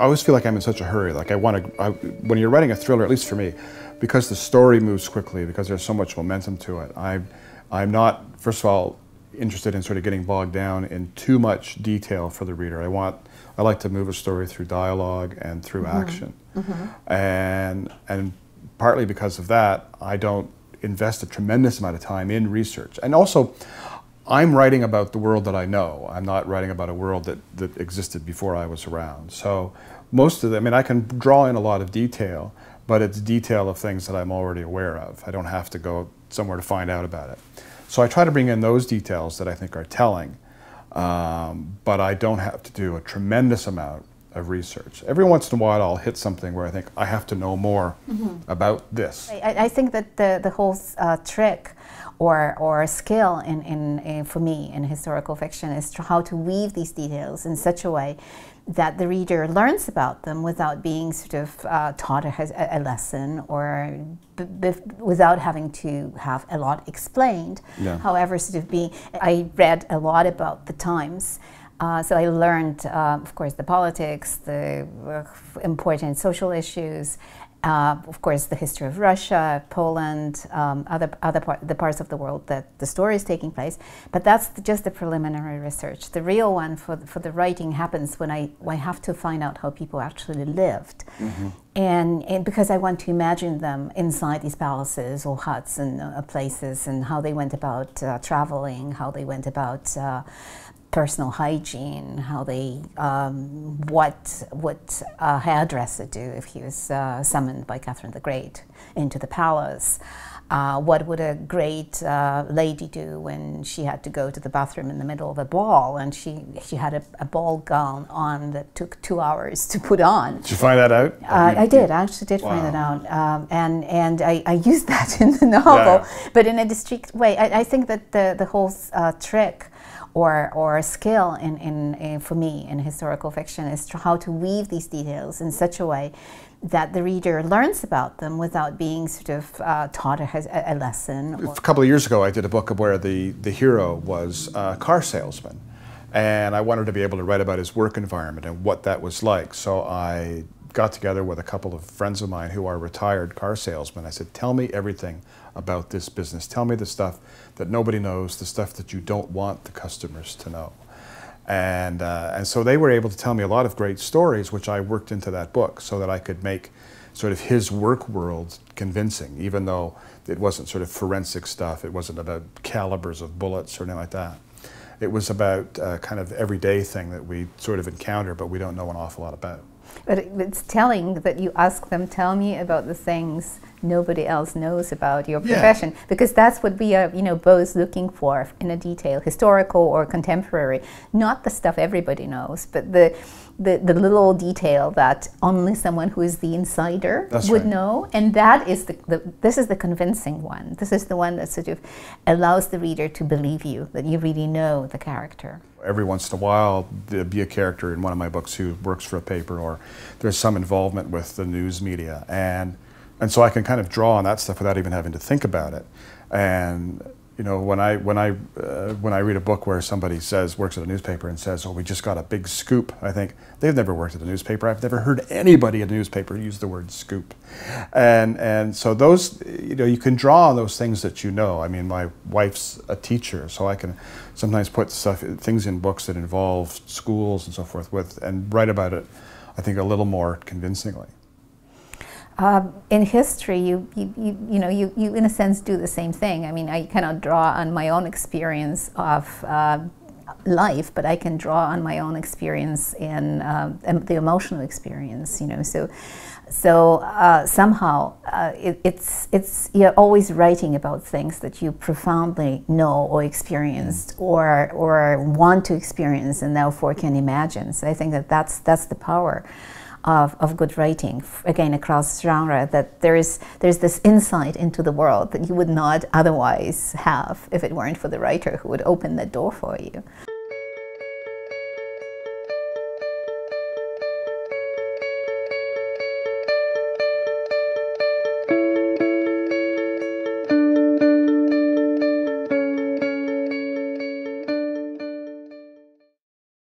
I always feel like I'm in such a hurry. Like I want to, I, when you're writing a thriller, at least for me, because the story moves quickly, because there's so much momentum to it. I, I'm not, first of all, interested in sort of getting bogged down in too much detail for the reader. I want, I like to move a story through dialogue and through mm -hmm. action, mm -hmm. and and partly because of that, I don't invest a tremendous amount of time in research, and also, I'm writing about the world that I know. I'm not writing about a world that, that existed before I was around. So most of them, I mean, I can draw in a lot of detail, but it's detail of things that I'm already aware of. I don't have to go somewhere to find out about it. So I try to bring in those details that I think are telling, um, but I don't have to do a tremendous amount of research. Every once in a while, I'll hit something where I think I have to know more mm -hmm. about this. I, I, think that the the whole uh, trick or or skill in, in, in for me in historical fiction is to how to weave these details in such a way that the reader learns about them without being sort of uh, taught a, a, lesson or without having to have a lot explained. Yeah. However, sort of being, I read a lot about the times uh, so I learned, uh, of course, the politics, the uh, important social issues, uh, of course, the history of Russia, Poland, um, other other part, the parts of the world that the story is taking place. But that's the, just the preliminary research. The real one for the, for the writing happens when I when I have to find out how people actually lived, mm -hmm. and, and, because I want to imagine them inside these palaces or huts and uh, places, and how they went about uh, traveling, how they went about uh, personal hygiene, how they, um, what what a uh, hairdresser do if he was uh, summoned by Catherine the Great into the palace. Uh, what would a great uh, lady do when she had to go to the bathroom in the middle of a ball and she, she had a, a ball gown on that took two hours to put on? Did you find that out? Uh, I did. I actually did wow. find that out. Um, and and I, I used that in the novel, yeah. but in a distinct way. I, I think that the, the whole uh, trick or, or skill in, in, in, for me in historical fiction is to how to weave these details in such a way that the reader learns about them without being sort of uh, taught a, a lesson. A couple of years ago, I did a book where the, the hero was a car salesman. And I wanted to be able to write about his work environment and what that was like. So I got together with a couple of friends of mine who are retired car salesmen. I said, Tell me everything about this business. Tell me the stuff that nobody knows, the stuff that you don't want the customers to know. And, uh, and so they were able to tell me a lot of great stories, which I worked into that book so that I could make sort of his work world convincing, even though it wasn't sort of forensic stuff. It wasn't about calibers of bullets or anything like that. It was about uh, kind of everyday thing that we sort of encounter, but we don't know an awful lot about. But it's telling that you ask them, tell me about the things nobody else knows about your profession, yeah. because that's what we are, you know, both looking for in a detail, historical or contemporary, not the stuff everybody knows, but the the, the little detail that only someone who is the insider that's would right. know, and that is the, the this is the convincing one. This is the one that sort of allows the reader to believe you that you really know the character every once in a while there'll be a character in one of my books who works for a paper or there's some involvement with the news media and and so I can kind of draw on that stuff without even having to think about it and you know, when I when I uh, when I read a book where somebody says works at a newspaper and says, "Oh, we just got a big scoop," I think they've never worked at a newspaper. I've never heard anybody at a newspaper use the word scoop, and and so those you know you can draw on those things that you know. I mean, my wife's a teacher, so I can sometimes put stuff things in books that involve schools and so forth with and write about it. I think a little more convincingly. Um, in history, you, you, you, you, know, you, you in a sense do the same thing. I mean, I cannot draw on my own experience of uh, life, but I can draw on my own experience and uh, the emotional experience, you know. So, so uh, somehow uh, it, it's it's you're always writing about things that you profoundly know or experienced mm. or or want to experience and therefore can imagine. So I think that that's that's the power of, of good writing, again across genre, that there is there's this insight into the world that you would not otherwise have if it weren't for the writer who would open the door for you.